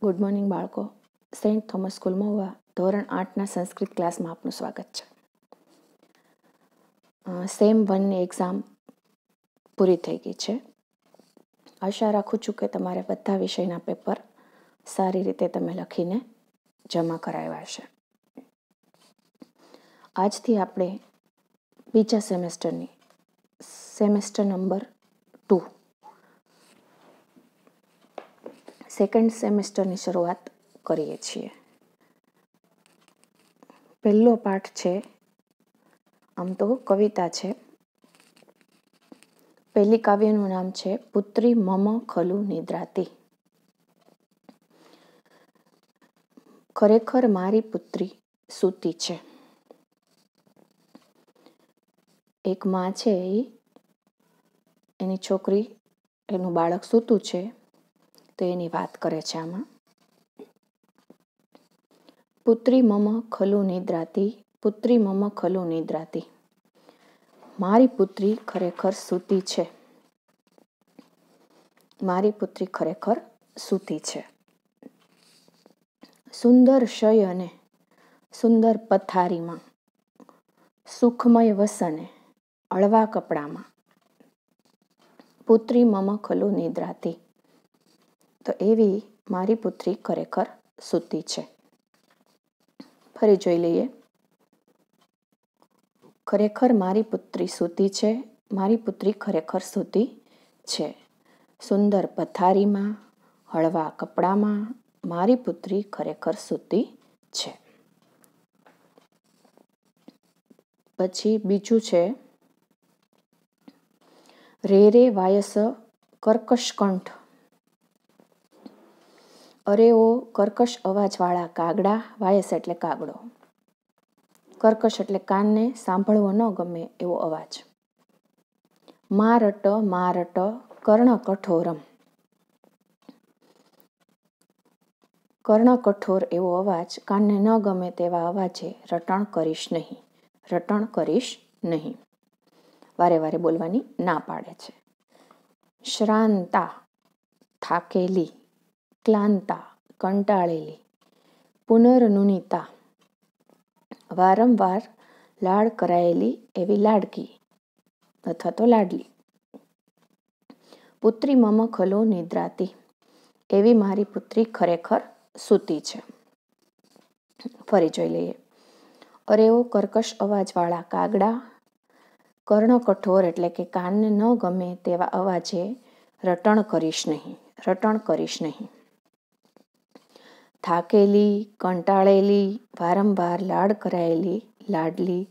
good morning બાળકો saint Thomas સ્કૂલમાં ધોરણ આઠના સંસ્કૃત ક્લાસમાં આપનું સ્વાગત છે સેમ વનની એક્ઝામ પૂરી થઈ ગઈ છે આશા રાખું છું કે તમારે બધા વિષયના પેપર સારી રીતે તમે લખીને જમા કરાવ્યા છે આજથી આપણે બીજા સેમેસ્ટરની સેમેસ્ટર નંબર ટુ સેકન્ડ સેમેસ્ટરની શરૂઆત કરીએ છીએ પહેલો પાઠ છે આમ તો કવિતા છે પહેલી કાવ્યનું નામ છે પુત્રી મમ ખલુ નિદ્રાતી ખરેખર મારી પુત્રી સૂતી છે એક માં છે એ એની છોકરી એનું બાળક સૂતું છે તો એની વાત કરે છે આમાં પુત્રી મમ ખલુ નિદ્રાતી પુત્રી મમ ખલુ નિદ્રાતી મારી પુત્રી ખરેખર સૂતી છે મારી પુત્રી ખરેખર સૂતી છે સુંદર શયને સુંદર પથારીમાં સુખમય વસને અળવા કપડામાં પુત્રી મમ ખલુ નિદ્રાતી તો એવી મારી પુત્રી ખરેખર સુતી છે ફરી જોઈ લઈએ ખરેખર મારી પુત્રી સૂતી છે મારી પુત્રી ખરેખર સૂતી છે સુંદર પથારીમાં હળવા કપડામાં મારી પુત્રી ખરેખર સૂતી છે પછી બીજું છે રે રે વાયસ કર્કશકંઠ અરેઓ કર્કશ અવાજવાળા કાગડા વાયસ એટલે કાગડો કર્કશ એટલે કાનને સાંભળવો ન ગમે એવો અવાજ મારટ મારટ કર્ણ કઠોરમ કર્ણ કઠોર એવો અવાજ કાનને ન ગમે તેવા અવાજે રટણ કરીશ નહીં રટણ કરીશ નહીં વારે વારે બોલવાની ના પાડે છે શ્રાંતા થાકેલી ક્લાંતા કંટાળેલી પુનર્નુનિતા વારંવાર લાડ કરાયેલી એવી લાડકી અથવા તો લાડલી પુત્રી મમ ખલો નિદ્રાતી એવી મારી પુત્રી ખરેખર સૂતી છે ફરી જોઈ લઈએ અરેઓ કર્કશ અવાજવાળા કાગડા કર્ણ કઠોર એટલે કે કાનને ન ગમે તેવા અવાજે રટણ કરીશ નહીં રટણ કરીશ નહીં થાકેલી કંટાળેલી વારંવાર લાડ કરાયેલી લાડલી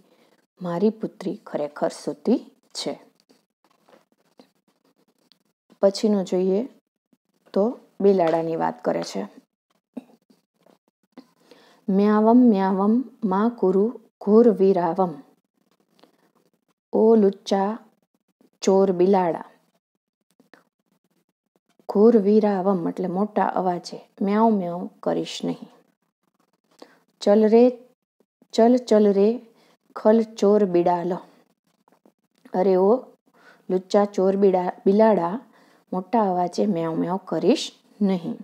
મારી પુત્રી ખરેખર સુતી છે પછીનું જોઈએ તો બિલાડાની વાત કરે છે મ્યાવમ મ્યાવમ મા કુરુ ઘોર વિરાવમ ઓ લુચ્ચા ચોર બિલાડા ઘોર વીરાવમ એટલે મોટા અવાજે મ્યાઉ મ્યાઉ કરીશ નહીં ચલ રે ચલ ચલ રે ખલ ચોર બિડાલ અરે ઓ લુચ્ચા ચોર બિડા બિલાડા મોટા અવાજે મ્યાઉ મ્યાઉ કરીશ નહીં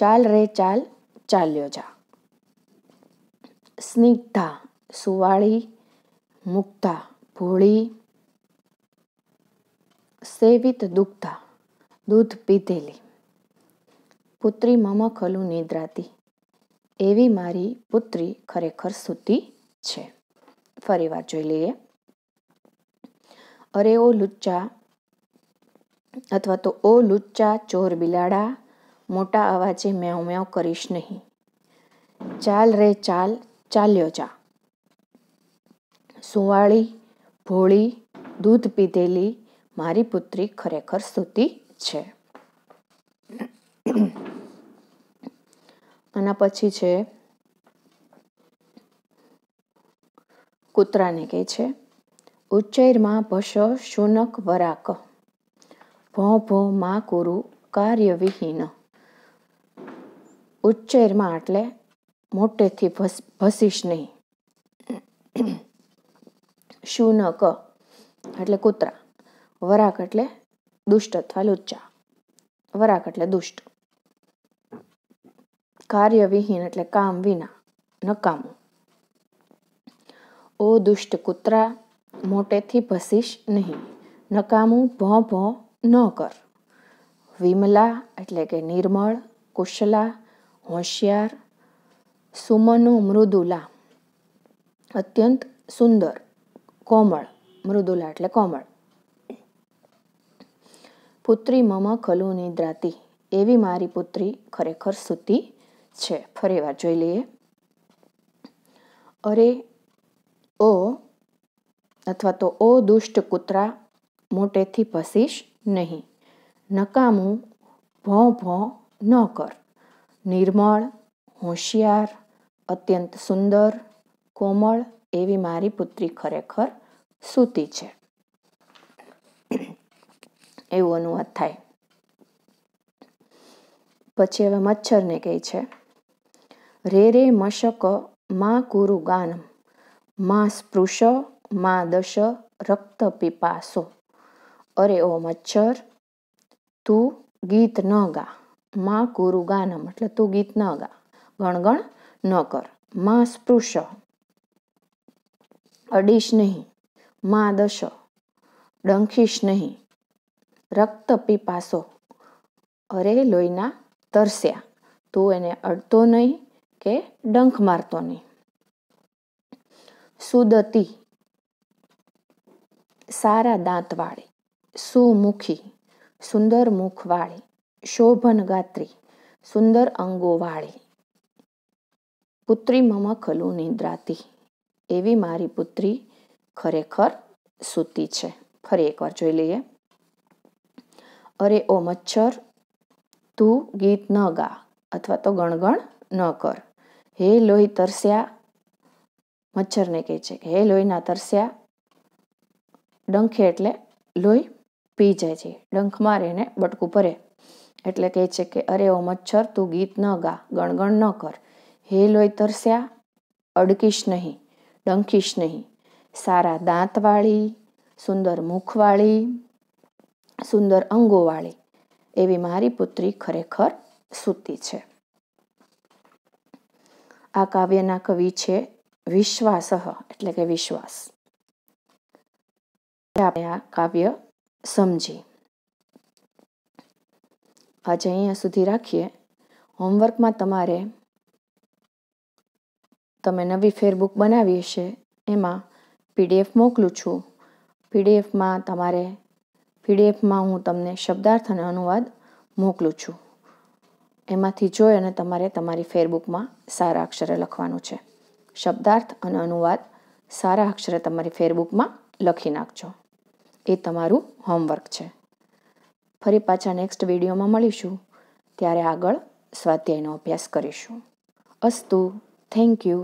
ચાલ રે ચાલ ચાલ્યો જા સ્નિગ્ધા સુવાળી મુક્તા ભોળી સેવિત દુગ્ધા દૂધ પીધેલી પુત્રી મમ ખલુ નિદ્રાતી એવી મારી પુત્રી ખરેખર સુતી છે ફરી વાત જોઈ લઈએ અરે ઓ લુચ્ચા અથવા તો ઓ લુચ્ચા ચોર બિલાડા મોટા અવાજે મેવ મેવ કરીશ નહીં ચાલ રે ચાલ ચાલ્યો જા સુવાળી ભોળી દૂધ પીધેલી મારી પુત્રી ખરેખર સૂતી છે આના પછી છે કૂતરાને કહે છે ઉચ્ચૈરમાં ભશ શુનક વરાક ભો ભો મા કુરુ કાર્યવિહીન ઉચ્ચૈરમાં એટલે મોટેથી ભસીશ નહીં શુનક એટલે કૂતરા વરાક એટલે દુષ્ટ અથવા લુચ્ચા વરાક એટલે દુષ્ટ કાર્ય વિહીન એટલે કામ વિના નકામું ઓ દુષ્ટ કૂતરા મોટેથી ભસીશ નહીં નકામું ભો ભો ન કર વિમલા એટલે કે નિર્મળ કુશલા હોશિયાર સુમનો મૃદુલા અત્યંત સુંદર કોમળ મૃદુલા એટલે કોમળ પુત્રી મમ ખલુ નિદ્રાતી એવી મારી પુત્રી ખરેખર સૂતી છે ફરી વાર જોઈ લઈએ અરે ઓ અથવા તો ઓ દુષ્ટ કૂતરા મોટેથી ભસીશ નહીં નકામું ભોં ભોં ન કર નિર્મળ હોશિયાર અત્યંત સુંદર કોમળ એવી મારી પુત્રી ખરેખર સૂતી છે એવું અનુવાદ થાય પછી હવે મચ્છરને કહે છે રે રે મશક મા કુરુ ગાનમ માં સ્પૃશ મા દશ રક્ત પીપાસો અરે ઓ મચ્છર તું ગીત ન ગા મા કુરુ ગાનમ એટલે તું ગીત ન ગા ગણગણ ન કર માં સ્પૃશ અડીશ નહીં માં દશ ડંખીશ નહીં રક્ત પીપાસો અરે લોહીના તરસ્યા તું એને અડતો નહીં કે ડંખ મારતો નહીં સુદતી સારા દાંતવાળી સુમુખી સુંદર મુખવાળી શોભન ગાત્રી સુંદર અંગોવાળી પુત્રી મમ ખલુ નિદ્રાતી એવી મારી પુત્રી ખરેખર સૂતી છે ફરી એકવાર જોઈ લઈએ અરે ઓ મચ્છર તું ગીત ન ગા અથવા તો ગણગણ ન કર હે લોહી તરસ્યા મચ્છરને કહે છે કે હે લોહીના તરસ્યા ડંખે એટલે લોહી પી જાય છે ડંખ મારે એને બટકું ભરે એટલે કહે છે કે અરે ઓ મચ્છર તું ગીત ન ગા ગણગણ ન કર હે લોહી તરસ્યા અડકીશ નહીં ડંખીશ નહીં સારા દાંતવાળી સુંદર મુખવાળી સુંદર અંગોવાળી એવી મારી પુત્રી ખરેખર સૂતી છે આ કાવ્યના કવિ છે વિશ્વાસહ એટલે કે વિશ્વાસ આપણે આ કાવ્ય સમજી આજે અહીંયા સુધી રાખીએ હોમવર્કમાં તમારે તમે નવી ફેરબુક બનાવી હશે એમાં પીડીએફ મોકલું છું પીડીએફમાં તમારે પીડીએફમાં હું તમને શબ્દાર્થ અને અનુવાદ મોકલું છું એમાંથી જોઈ અને તમારે તમારી ફેરબુકમાં સારા અક્ષરે લખવાનું છે શબ્દાર્થ અને અનુવાદ સારા અક્ષરે તમારી ફેરબુકમાં લખી નાખજો એ તમારું હોમવર્ક છે ફરી પાછા નેક્સ્ટ વિડીયોમાં મળીશું ત્યારે આગળ સ્વાધ્યાયનો અભ્યાસ કરીશું અસ્તુ થેન્ક યુ